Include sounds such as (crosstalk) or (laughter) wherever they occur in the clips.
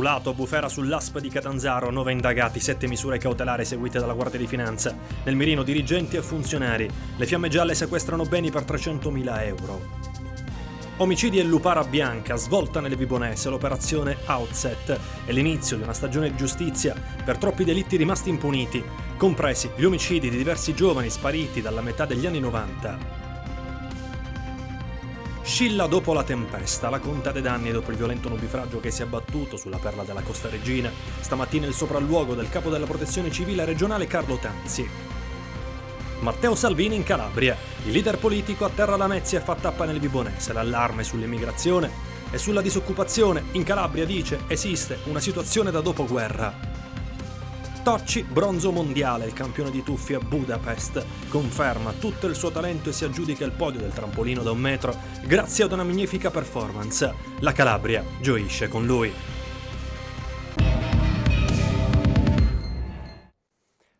speculato, bufera sull'ASP di Catanzaro, 9 indagati, 7 misure cautelari eseguite dalla Guardia di Finanza. Nel mirino dirigenti e funzionari. Le fiamme gialle sequestrano beni per 300.000 euro. Omicidi e Lupara Bianca, svolta nelle Vibonese, l'operazione Outset è l'inizio di una stagione di giustizia per troppi delitti rimasti impuniti, compresi gli omicidi di diversi giovani spariti dalla metà degli anni 90. Scilla dopo la tempesta, la conta dei danni dopo il violento nubifragio che si è abbattuto sulla perla della Costa Regina. Stamattina il sopralluogo del capo della protezione civile regionale Carlo Tanzi. Matteo Salvini in Calabria. Il leader politico atterra la Mezia e fa tappa nel Vibonese. L'allarme sull'immigrazione e sulla disoccupazione. In Calabria dice esiste una situazione da dopoguerra. Torci, bronzo mondiale, il campione di tuffi a Budapest, conferma tutto il suo talento e si aggiudica il podio del trampolino da un metro grazie ad una magnifica performance. La Calabria gioisce con lui.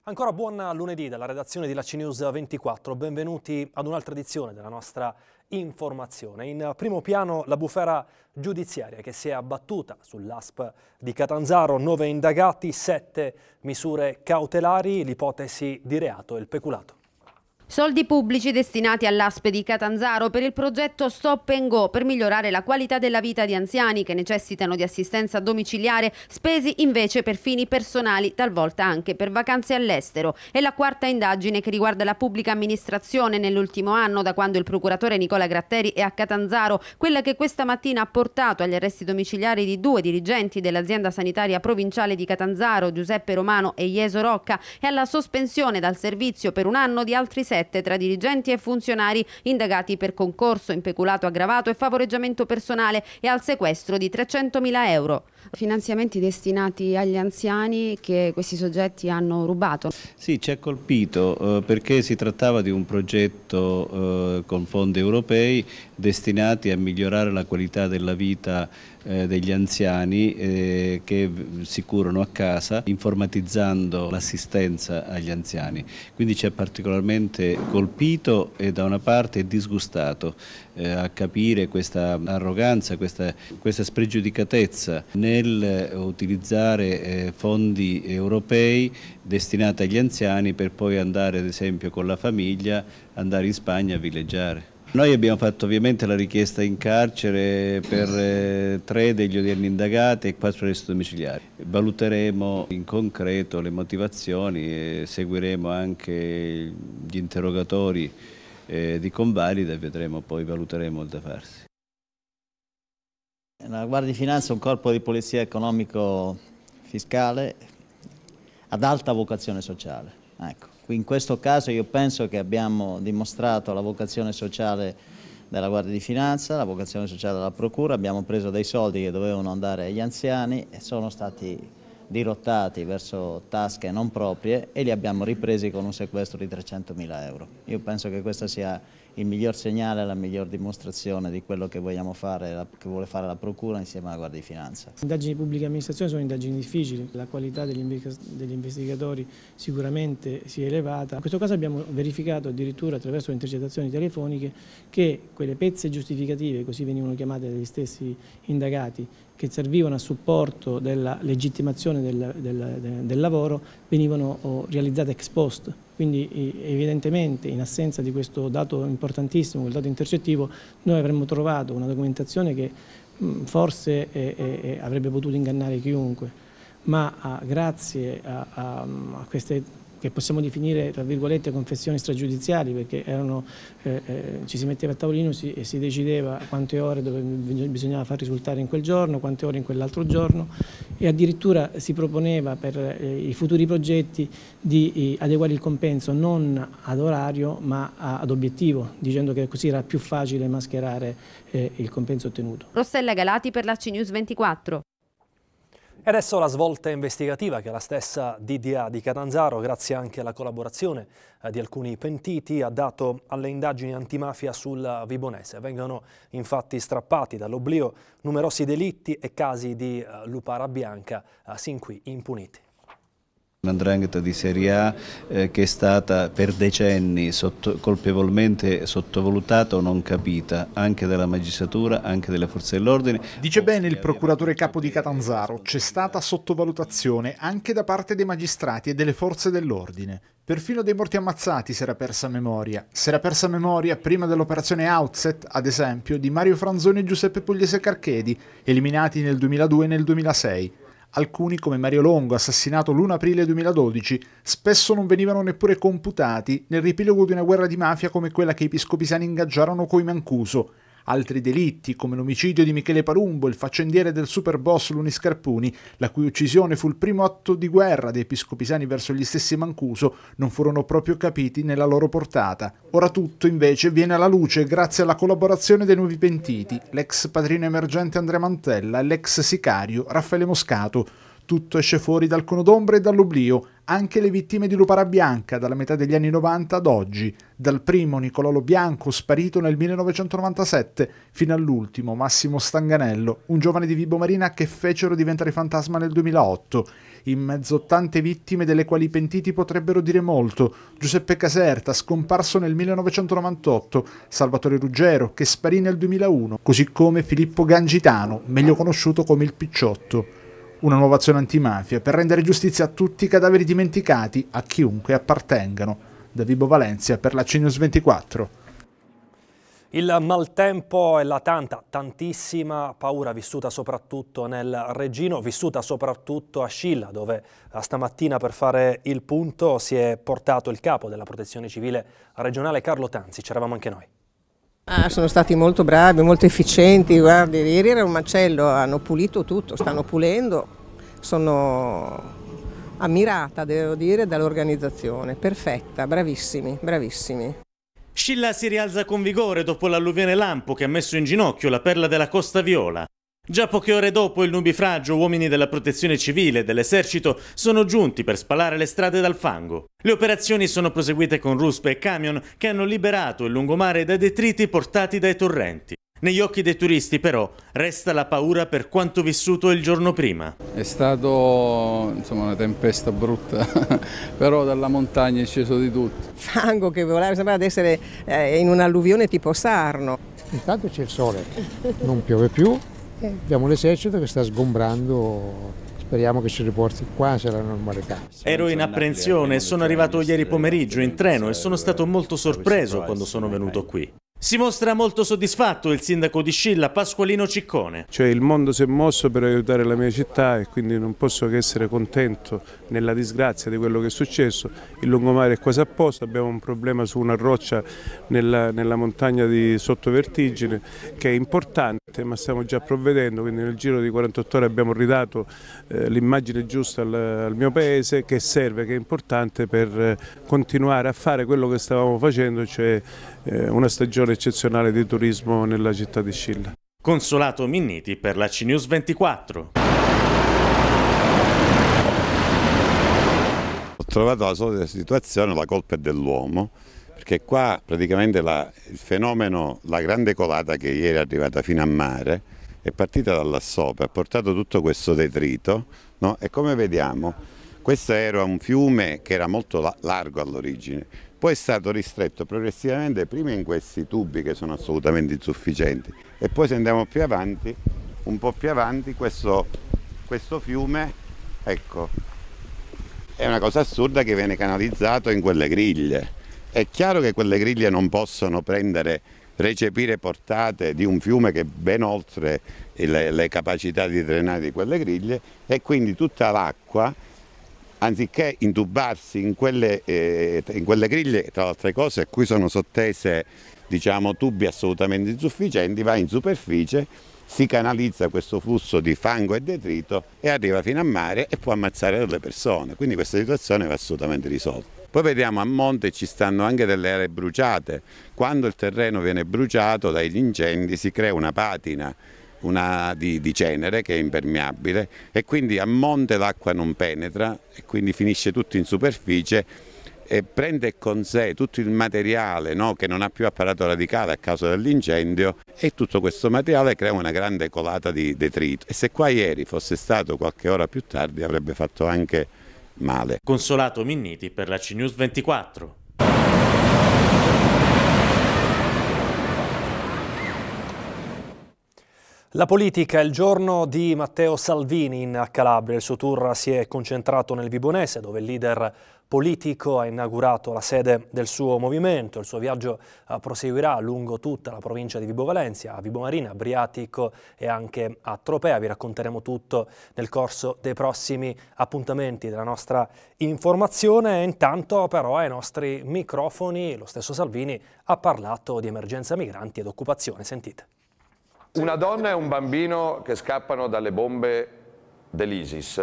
Ancora buon lunedì dalla redazione di Lacinews 24. Benvenuti ad un'altra edizione della nostra informazione. In eh, primo piano la bufera giudiziaria che si è abbattuta sull'ASP di Catanzaro, nove indagati, sette misure cautelari, l'ipotesi di reato e il peculato. Soldi pubblici destinati all'ASPE di Catanzaro per il progetto Stop and Go per migliorare la qualità della vita di anziani che necessitano di assistenza domiciliare, spesi invece per fini personali, talvolta anche per vacanze all'estero. È la quarta indagine che riguarda la pubblica amministrazione nell'ultimo anno, da quando il procuratore Nicola Gratteri è a Catanzaro, quella che questa mattina ha portato agli arresti domiciliari di due dirigenti dell'azienda sanitaria provinciale di Catanzaro, Giuseppe Romano e Ieso Rocca, e alla sospensione dal servizio per un anno di altri sette 7 tra dirigenti e funzionari indagati per concorso, impeculato aggravato e favoreggiamento personale e al sequestro di 300.000 euro. Finanziamenti destinati agli anziani che questi soggetti hanno rubato. Sì, ci ha colpito eh, perché si trattava di un progetto eh, con fondi europei destinati a migliorare la qualità della vita eh, degli anziani eh, che si curano a casa informatizzando l'assistenza agli anziani. Quindi ci ha particolarmente colpito e da una parte disgustato eh, a capire questa arroganza, questa, questa spregiudicatezza nel utilizzare fondi europei destinati agli anziani per poi andare ad esempio con la famiglia, andare in Spagna a villeggiare. Noi abbiamo fatto ovviamente la richiesta in carcere per eh, tre degli odierni indagati e quattro arresti domiciliari. Valuteremo in concreto le motivazioni, e seguiremo anche gli interrogatori eh, di convalida e vedremo poi, valuteremo il da farsi. La Guardia di Finanza è un corpo di polizia economico fiscale ad alta vocazione sociale. Ecco. In questo caso io penso che abbiamo dimostrato la vocazione sociale della Guardia di Finanza, la vocazione sociale della Procura, abbiamo preso dei soldi che dovevano andare agli anziani e sono stati dirottati verso tasche non proprie e li abbiamo ripresi con un sequestro di 300 mila euro. Io penso che questa sia il miglior segnale, la miglior dimostrazione di quello che vogliamo fare, che vuole fare la Procura insieme alla Guardia di Finanza. Le indagini di pubblica amministrazione sono indagini difficili, la qualità degli investigatori sicuramente si è elevata. In questo caso abbiamo verificato addirittura attraverso le intercettazioni telefoniche che quelle pezze giustificative, così venivano chiamate dagli stessi indagati, che servivano a supporto della legittimazione del, del, del lavoro, venivano oh, realizzate ex post quindi evidentemente in assenza di questo dato importantissimo, quel dato intercettivo, noi avremmo trovato una documentazione che mh, forse eh, eh, avrebbe potuto ingannare chiunque, ma ah, grazie a, a, a queste che possiamo definire tra virgolette confessioni stragiudiziali perché erano, eh, eh, ci si metteva a tavolino si, e si decideva quante ore bisognava far risultare in quel giorno, quante ore in quell'altro giorno e addirittura si proponeva per eh, i futuri progetti di adeguare il compenso non ad orario ma ad obiettivo, dicendo che così era più facile mascherare eh, il compenso ottenuto. Rossella Galati per la CNews 24. E adesso la svolta investigativa che la stessa DDA di Catanzaro, grazie anche alla collaborazione eh, di alcuni pentiti, ha dato alle indagini antimafia sul Vibonese. Vengono infatti strappati dall'oblio numerosi delitti e casi di eh, lupara bianca eh, sin qui impuniti. L'andrangheta di Serie A eh, che è stata per decenni sotto, colpevolmente sottovalutata o non capita anche dalla magistratura, anche dalle forze dell'ordine. Dice bene il procuratore capo di Catanzaro, c'è stata sottovalutazione anche da parte dei magistrati e delle forze dell'ordine. Perfino dei morti ammazzati si era persa memoria. Si era persa memoria prima dell'operazione Outset, ad esempio, di Mario Franzoni e Giuseppe Pugliese Carchedi, eliminati nel 2002 e nel 2006. Alcuni, come Mario Longo, assassinato l'1 aprile 2012, spesso non venivano neppure computati nel riepilogo di una guerra di mafia come quella che i piscopisani ingaggiarono coi Mancuso, Altri delitti, come l'omicidio di Michele Palumbo, il faccendiere del superboss Luniscarpuni, la cui uccisione fu il primo atto di guerra dei piscopisani verso gli stessi Mancuso, non furono proprio capiti nella loro portata. Ora tutto, invece, viene alla luce grazie alla collaborazione dei nuovi pentiti, l'ex padrino emergente Andrea Mantella e l'ex sicario Raffaele Moscato. Tutto esce fuori dal cono d'ombra e dall'oblio, anche le vittime di Lupara Bianca dalla metà degli anni 90 ad oggi, dal primo Nicololo Bianco sparito nel 1997 fino all'ultimo Massimo Stanganello, un giovane di Vibo Marina che fecero diventare fantasma nel 2008. In mezzo a tante vittime delle quali i pentiti potrebbero dire molto, Giuseppe Caserta, scomparso nel 1998, Salvatore Ruggero, che sparì nel 2001, così come Filippo Gangitano, meglio conosciuto come il Picciotto una nuova azione antimafia per rendere giustizia a tutti i cadaveri dimenticati, a chiunque appartengano. Da Vibo Valencia per la CNews 24. Il maltempo e la tanta, tantissima paura vissuta soprattutto nel Regino, vissuta soprattutto a Scilla, dove stamattina per fare il punto si è portato il capo della protezione civile regionale Carlo Tanzi, c'eravamo anche noi. Ah, sono stati molto bravi, molto efficienti, guardi, ieri era un macello, hanno pulito tutto, stanno pulendo, sono ammirata, devo dire, dall'organizzazione, perfetta, bravissimi, bravissimi. Scilla si rialza con vigore dopo l'alluvione lampo che ha messo in ginocchio la perla della Costa Viola. Già poche ore dopo il nubifragio, uomini della protezione civile e dell'esercito sono giunti per spalare le strade dal fango. Le operazioni sono proseguite con ruspe e camion che hanno liberato il lungomare dai detriti portati dai torrenti. Negli occhi dei turisti però resta la paura per quanto vissuto il giorno prima. È stata una tempesta brutta, (laughs) però dalla montagna è sceso di tutto. Fango che sembrava di essere eh, in un'alluvione tipo Sarno. Intanto c'è il sole, non piove più, e abbiamo l'esercito che sta sgombrando Speriamo che ci riporti qua se la normalità. Ero in apprensione, sono arrivato ieri pomeriggio in treno e sono stato molto sorpreso quando sono venuto qui. Si mostra molto soddisfatto il sindaco di Scilla, Pasqualino Ciccone. Cioè il mondo si è mosso per aiutare la mia città e quindi non posso che essere contento nella disgrazia di quello che è successo. Il lungomare è quasi a posto, abbiamo un problema su una roccia nella, nella montagna di Sottovertigine che è importante ma stiamo già provvedendo, quindi nel giro di 48 ore abbiamo ridato eh, l'immagine giusta al, al, mio paese che serve, che è importante per eh, continuare a fare quello che stavamo facendo, cioè eh, una stagione settore eccezionale di turismo nella città di Scilla. Consolato Minniti per la CNews 24. Ho trovato la solita situazione, la colpa è dell'uomo, perché qua praticamente la, il fenomeno, la grande colata che ieri è arrivata fino a mare, è partita da là sopra, ha portato tutto questo detrito no? e come vediamo questo era un fiume che era molto largo all'origine, poi è stato ristretto progressivamente prima in questi tubi che sono assolutamente insufficienti e poi se andiamo più avanti, un po' più avanti, questo, questo fiume, ecco, è una cosa assurda che viene canalizzato in quelle griglie. È chiaro che quelle griglie non possono prendere, recepire portate di un fiume che è ben oltre le, le capacità di drenare di quelle griglie e quindi tutta l'acqua anziché intubarsi in quelle, eh, in quelle griglie, tra le altre cose, a cui sono sottese diciamo, tubi assolutamente insufficienti, va in superficie, si canalizza questo flusso di fango e detrito e arriva fino a mare e può ammazzare delle persone. Quindi questa situazione va assolutamente risolta. Poi vediamo a monte ci stanno anche delle aree bruciate. Quando il terreno viene bruciato dagli incendi si crea una patina una, di, di, cenere che è impermeabile e quindi a monte l'acqua non penetra e quindi finisce tutto in superficie e prende con sé tutto il materiale no, che non ha più apparato radicale a causa dell'incendio e tutto questo materiale crea una grande colata di detrito e se qua ieri fosse stato qualche ora più tardi avrebbe fatto anche male. Consolato Minniti per la CNews 24. La politica, il giorno di Matteo Salvini in Calabria, il suo tour si è concentrato nel Vibonese dove il leader politico ha inaugurato la sede del suo movimento, il suo viaggio eh, proseguirà lungo tutta la provincia di Vibo Valencia, a Vibo Marina, a Briatico e anche a Tropea, vi racconteremo tutto nel corso dei prossimi appuntamenti della nostra informazione, intanto però ai nostri microfoni lo stesso Salvini ha parlato di emergenza migranti ed occupazione, sentite. Una donna e un bambino che scappano dalle bombe dell'ISIS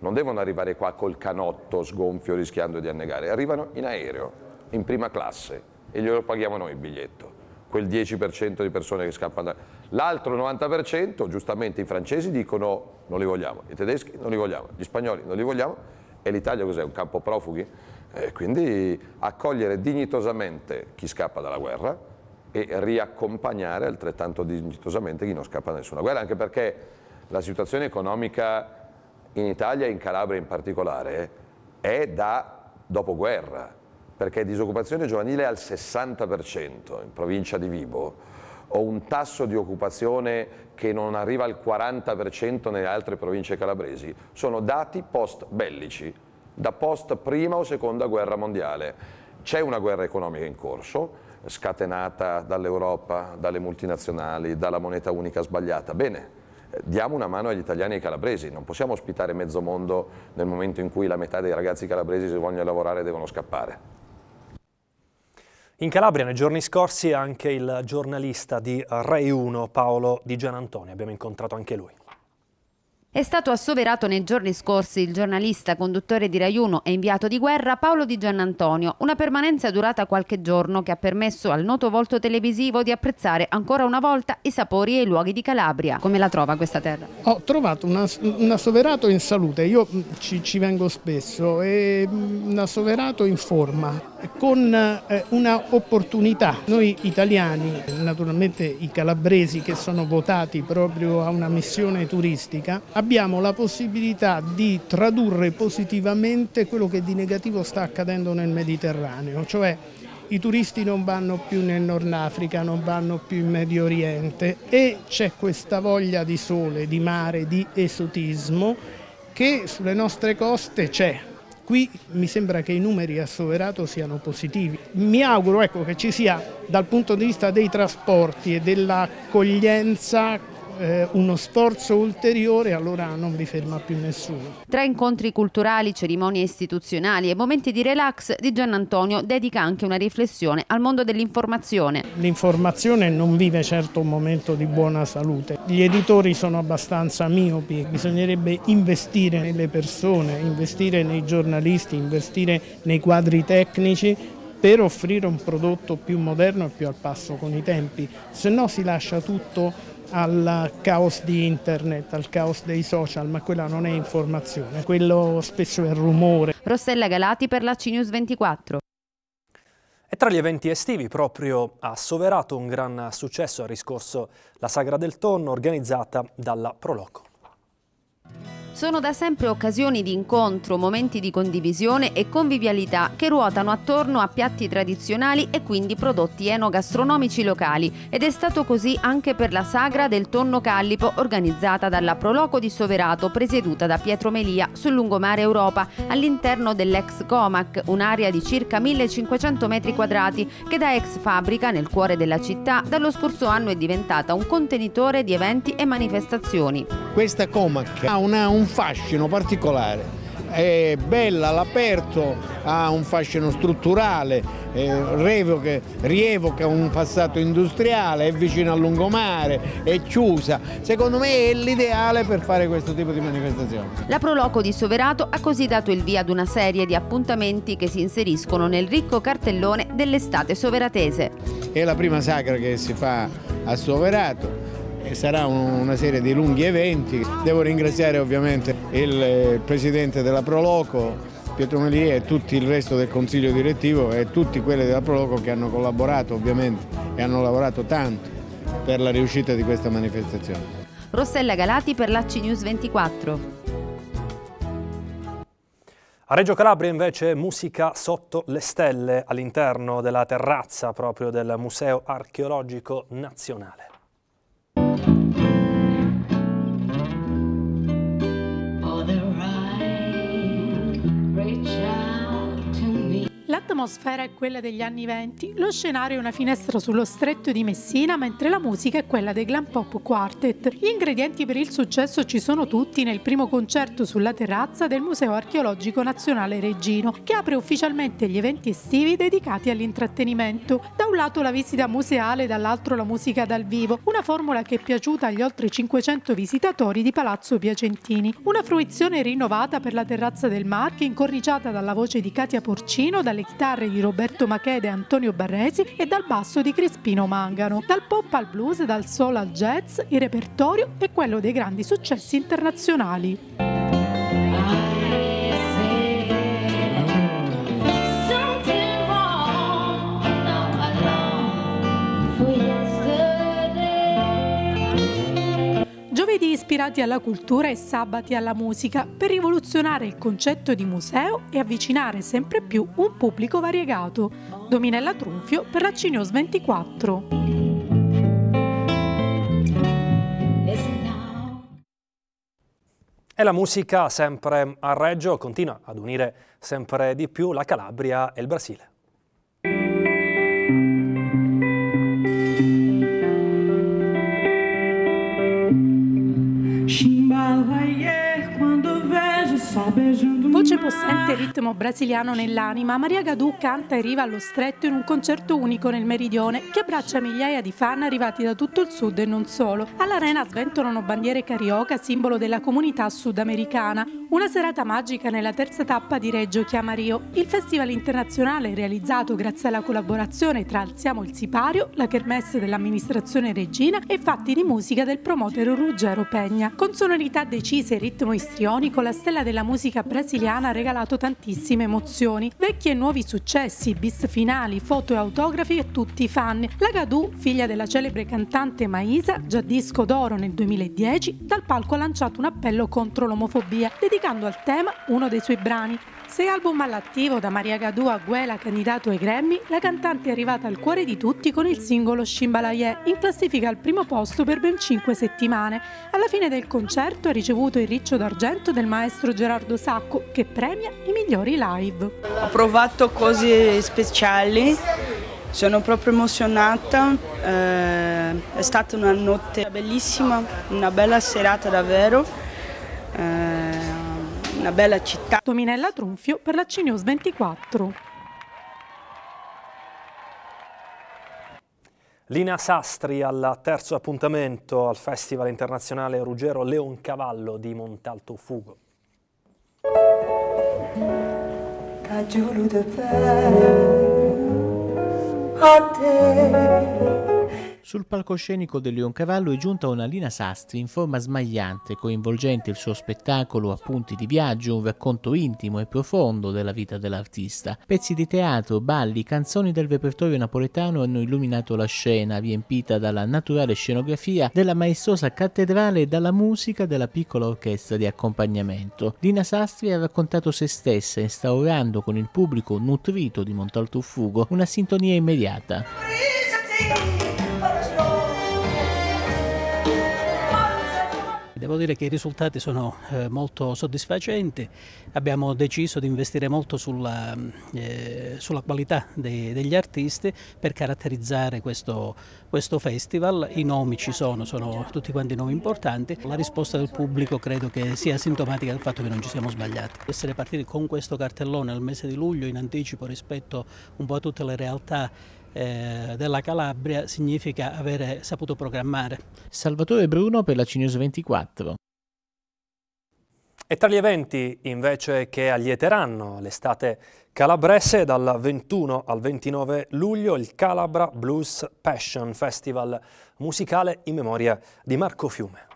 non devono arrivare qua col canotto sgonfio rischiando di annegare, arrivano in aereo, in prima classe e glielo paghiamo noi il biglietto, quel 10% di persone che scappano. L'altro 90%, giustamente i francesi dicono non li vogliamo, i tedeschi non li vogliamo, gli spagnoli non li vogliamo e l'Italia cos'è? Un campo profughi? Eh, quindi accogliere dignitosamente chi scappa dalla guerra e riaccompagnare altrettanto dignitosamente chi non scappa da nessuna guerra, anche perché la situazione economica in Italia e in Calabria in particolare è da dopoguerra, perché disoccupazione giovanile è al 60% in provincia di Vibo, o un tasso di occupazione che non arriva al 40% nelle altre province calabresi, sono dati post bellici, da post prima o seconda guerra mondiale. C'è una guerra economica in corso, scatenata dall'Europa, dalle multinazionali, dalla moneta unica sbagliata. Bene, eh, diamo una mano agli italiani e ai calabresi, non possiamo ospitare mezzo mondo nel momento in cui la metà dei ragazzi calabresi se vogliono lavorare devono scappare. In Calabria nei giorni scorsi anche il giornalista di Rai 1 Paolo Di Gianantoni, abbiamo incontrato anche lui. È stato assoverato nei giorni scorsi il giornalista, conduttore di Raiuno e inviato di guerra Paolo Di Giannantonio, una permanenza durata qualche giorno che ha permesso al noto volto televisivo di apprezzare ancora una volta i sapori e i luoghi di Calabria. Come la trova questa terra? Ho trovato una, un assoverato in salute, io mm, ci, ci vengo spesso, e mm, un assoverato in forma, con eh, una opportunità. Noi italiani, naturalmente i calabresi che sono votati proprio a una missione turistica, abbiamo la possibilità di tradurre positivamente quello che di negativo sta accadendo nel Mediterraneo, cioè i turisti non vanno più nel Nord Africa, non vanno più in Medio Oriente e c'è questa voglia di sole, di mare, di esotismo che sulle nostre coste c'è. Qui mi sembra che i numeri a Soverato siano positivi. Mi auguro ecco, che ci sia dal punto di vista dei trasporti e dell'accoglienza eh, uno sforzo ulteriore allora non vi ferma più nessuno. Tra incontri culturali, cerimonie istituzionali e momenti di relax di Gian Antonio dedica anche una riflessione al mondo dell'informazione. L'informazione non vive certo un momento di buona salute. Gli editori sono abbastanza miopi, bisognerebbe investire nelle persone, investire nei giornalisti, investire nei quadri tecnici per offrire un prodotto più moderno e più al passo con i tempi, se no si lascia tutto al caos di internet, al caos dei social, ma quella non è informazione, quello spesso è rumore. Rossella Galati per la CNews 24. E tra gli eventi estivi proprio ha Soverato un gran successo ha riscorso la Sagra del Tonno organizzata dalla Proloco sono da sempre occasioni di incontro, momenti di condivisione e convivialità che ruotano attorno a piatti tradizionali e quindi prodotti enogastronomici locali ed è stato così anche per la Sagra del Tonno Callipo organizzata dalla Proloco di Soverato presieduta da Pietro Melia sul lungomare Europa all'interno dell'ex Comac, un'area di circa 1500 metri quadrati che da ex fabbrica nel cuore della città dallo scorso anno è diventata un contenitore di eventi e manifestazioni. Questa Comac ha una, un fascino particolare. È bella all'aperto, ha un fascino strutturale, eh, rievoca un passato industriale, è vicino al lungomare, è chiusa. Secondo me è l'ideale per fare questo tipo di manifestazione. La Proloco di Soverato ha così dato il via ad una serie di appuntamenti che si inseriscono nel ricco cartellone dell'estate soveratese. È la prima sacra che si fa a Soverato sarà una serie di lunghi eventi. Devo ringraziare ovviamente il eh, presidente della Proloco, Pietro Melie e tutto il resto del consiglio direttivo e tutti quelli della Proloco che hanno collaborato ovviamente e hanno lavorato tanto per la riuscita di questa manifestazione. Rossella Galati per la News 24. A Reggio Calabria invece musica sotto le stelle all'interno della terrazza proprio del Museo Archeologico Nazionale. L'atmosfera è quella degli anni venti, lo scenario è una finestra sullo stretto di Messina, mentre la musica è quella dei Glam Pop Quartet. Gli ingredienti per il successo ci sono tutti nel primo concerto sulla terrazza del Museo Archeologico Nazionale Reggino, che apre ufficialmente gli eventi estivi dedicati all'intrattenimento. Da un lato la visita museale, dall'altro la musica dal vivo, una formula che è piaciuta agli oltre 500 visitatori di Palazzo Piacentini. Una fruizione rinnovata per la terrazza del Mar, incorniciata dalla voce di Katia Porcino, dalle chitarre chitarre di Roberto Machede e Antonio Barresi e dal basso di Crispino Mangano. Dal pop al blues, dal soul al jazz, il repertorio è quello dei grandi successi internazionali. ispirati alla cultura e sabati alla musica per rivoluzionare il concetto di museo e avvicinare sempre più un pubblico variegato. Dominella Trunfio per la Cinios 24. E la musica sempre a Reggio continua ad unire sempre di più la Calabria e il Brasile. possente ritmo brasiliano nell'anima, Maria Gadù canta e riva allo stretto in un concerto unico nel meridione che abbraccia migliaia di fan arrivati da tutto il sud e non solo. All'arena sventolano bandiere carioca, simbolo della comunità sudamericana. Una serata magica nella terza tappa di Reggio Chiamario, il festival internazionale realizzato grazie alla collaborazione tra Alziamo il Sipario, la kermesse dell'amministrazione Regina e fatti di musica del promotero Ruggero Pegna. Con sonorità decise e ritmo istrionico, la stella della musica brasiliana regalato tantissime emozioni. Vecchi e nuovi successi, bis finali, foto e autografi e tutti i fan. La Gadou, figlia della celebre cantante Maisa, già disco d'oro nel 2010, dal palco ha lanciato un appello contro l'omofobia, dedicando al tema uno dei suoi brani. Sei album all'attivo da Maria Gadù a Guela, candidato ai Grammy, la cantante è arrivata al cuore di tutti con il singolo Shimbalaye, in classifica al primo posto per ben 5 settimane. Alla fine del concerto ha ricevuto il riccio d'argento del maestro Gerardo Sacco, che premia i migliori live. Ho provato cose speciali, sono proprio emozionata, eh, è stata una notte bellissima, una bella serata davvero. Eh, una bella città. Tominella Trunfio per la CNews 24. Lina Sastri al terzo appuntamento al Festival Internazionale Ruggero Leoncavallo di Montalto Fugo. Fagiolo de pelle, a te sul palcoscenico del Leoncavallo è giunta una Lina Sastri in forma smagliante, coinvolgente il suo spettacolo Appunti di viaggio, un racconto intimo e profondo della vita dell'artista. Pezzi di teatro, balli, canzoni del repertorio napoletano hanno illuminato la scena, riempita dalla naturale scenografia della maestosa cattedrale e dalla musica della piccola orchestra di accompagnamento. Lina Sastri ha raccontato se stessa, instaurando con il pubblico nutrito di Montalto Montaltufugo una sintonia immediata. Devo dire che i risultati sono eh, molto soddisfacenti, abbiamo deciso di investire molto sulla, mm, eh, sulla qualità dei, degli artisti per caratterizzare questo, questo, festival, i nomi ci sono, sono tutti quanti nomi importanti, la risposta del pubblico credo che sia sintomatica del fatto che non ci siamo sbagliati. Essere partiti con questo cartellone al mese di luglio in anticipo rispetto un po' a tutte le realtà eh, della Calabria significa avere saputo programmare. Salvatore Bruno per la Cineus 24. E tra gli eventi invece che allieteranno l'estate calabrese, dal 21 al 29 luglio il Calabra Blues Passion Festival musicale in memoria di Marco Fiume.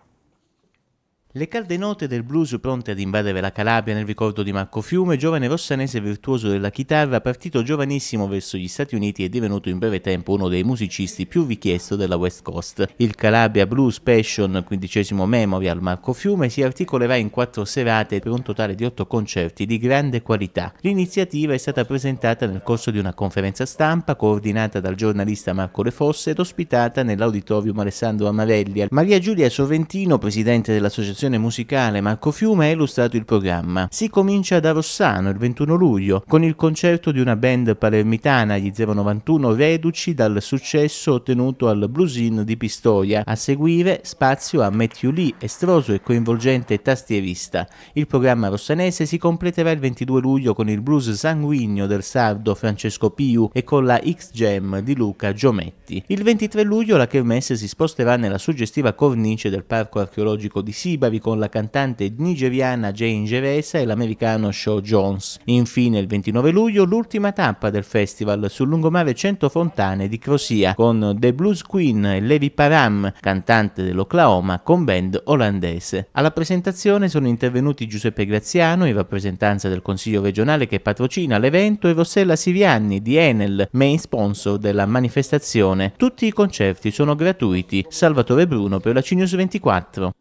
Le calde note del blues pronte ad invadere la Calabria nel ricordo di Marco Fiume, giovane rossanese virtuoso della chitarra, partito giovanissimo verso gli Stati Uniti e divenuto in breve tempo uno dei musicisti più richiesto della West Coast. Il Calabria Blues Passion, quindicesimo Memorial Marco Fiume, si articolerà in quattro serate per un totale di otto concerti di grande qualità. L'iniziativa è stata presentata nel corso di una conferenza stampa coordinata dal giornalista Marco Le Fosse ed ospitata nell'auditorium Alessandro Amarelli. Maria Giulia Sorrentino, presidente dell'associazione direzione musicale Marco Fiume ha illustrato il programma. Si comincia da Rossano il 21 luglio con il concerto di una band palermitana, gli 091 Reduci, dal successo ottenuto al Blues Inn di Pistoia. A seguire spazio a Matthew Lee, estroso e coinvolgente tastierista. Il programma rossanese si completerà il 22 luglio con il blues sanguigno del sardo Francesco Piu e con la X-Jam di Luca Giometti. Il 23 luglio la kermesse si sposterà nella suggestiva cornice del Parco Archeologico di Sibari Bravi con la cantante nigeriana Jane Geresa e l'americano Shaw Jones. Infine il 29 luglio l'ultima tappa del festival sul lungomare Fontane di Crosia con The Blues Queen e Levi Param, cantante dell'Oklahoma con band olandese. Alla presentazione sono intervenuti Giuseppe Graziano in rappresentanza del Consiglio regionale che patrocina l'evento e Rossella Sirianni di Enel, main sponsor della manifestazione. Tutti i concerti sono gratuiti. Salvatore Bruno per la CNews 24.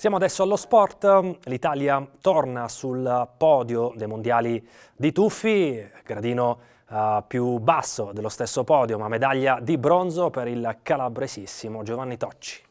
Siamo adesso allo sport, l'Italia torna sul podio dei mondiali di tuffi, gradino uh, più basso dello stesso podio, ma medaglia di bronzo per il calabresissimo Giovanni Tocci.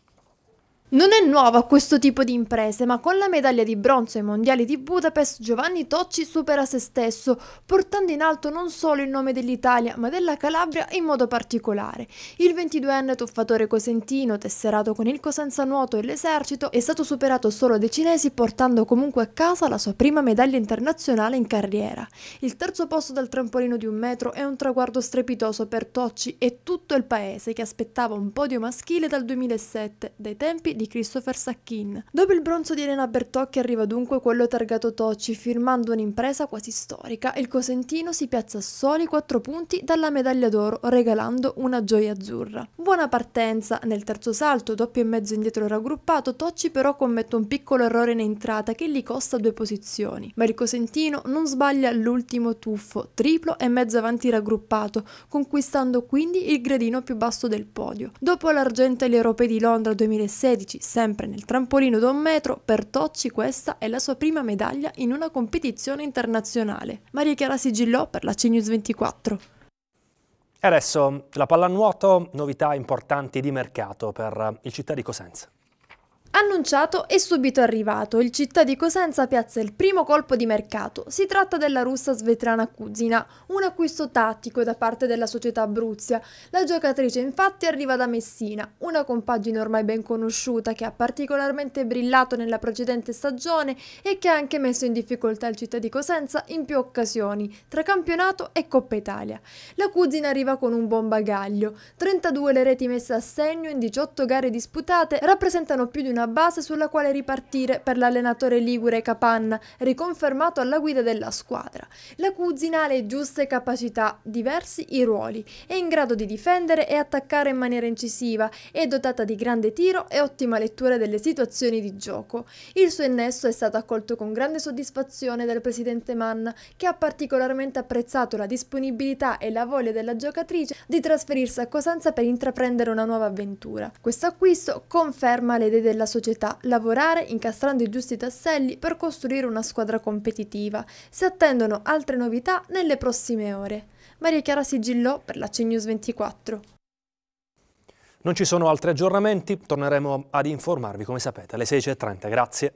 Non è nuovo a questo tipo di imprese, ma con la medaglia di bronzo ai mondiali di Budapest Giovanni Tocci supera se stesso, portando in alto non solo il nome dell'Italia, ma della Calabria in modo particolare. Il 22enne tuffatore cosentino, tesserato con il Cosenza Nuoto e l'esercito, è stato superato solo dai cinesi portando comunque a casa la sua prima medaglia internazionale in carriera. Il terzo posto dal trampolino di un metro è un traguardo strepitoso per Tocci e tutto il paese che aspettava un podio maschile dal 2007, dai tempi di Christopher Sacchin. Dopo il bronzo di Elena Bertocchi arriva dunque quello targato Tocci, firmando un'impresa quasi storica. Il Cosentino si piazza a soli 4 punti dalla medaglia d'oro, regalando una gioia azzurra. Buona partenza, nel terzo salto, doppio e mezzo indietro raggruppato, Tocci però commette un piccolo errore in entrata che gli costa due posizioni, ma il Cosentino non sbaglia l'ultimo tuffo, triplo e mezzo avanti raggruppato, conquistando quindi il gradino più basso del podio. Dopo l'argento agli europei di Londra 2016, 2016, sempre nel trampolino da un metro, per Tocci questa è la sua prima medaglia in una competizione internazionale. Maria Chiara sigillò per la CNews 24. E adesso la pallanuoto, novità importanti di mercato per il città di Cosenza. Annunciato e subito arrivato, il città di Cosenza piazza il primo colpo di mercato. Si tratta della russa svetrana Kuzina, un acquisto tattico da parte della società Abruzia. La giocatrice infatti arriva da Messina, una compagine ormai ben conosciuta che ha particolarmente brillato nella precedente stagione e che ha anche messo in difficoltà il città di Cosenza in più occasioni, tra campionato e Coppa Italia. La Kuzina arriva con un buon bagaglio, 32 le reti messe a segno in 18 gare disputate rappresentano più di una base sulla quale ripartire per l'allenatore Ligure Capanna, riconfermato alla guida della squadra. La Cuzina ha le giuste capacità, diversi i ruoli, è in grado di difendere e attaccare in maniera incisiva, è dotata di grande tiro e ottima lettura delle situazioni di gioco. Il suo innesso è stato accolto con grande soddisfazione dal presidente Manna, che ha particolarmente apprezzato la disponibilità e la voglia della giocatrice di trasferirsi a Cosenza per intraprendere una nuova avventura. Questo acquisto conferma le idee della società società, lavorare incastrando i giusti tasselli per costruire una squadra competitiva. Si attendono altre novità nelle prossime ore. Maria Chiara Sigillò per la CNews 24. Non ci sono altri aggiornamenti, torneremo ad informarvi come sapete alle 16.30. Grazie.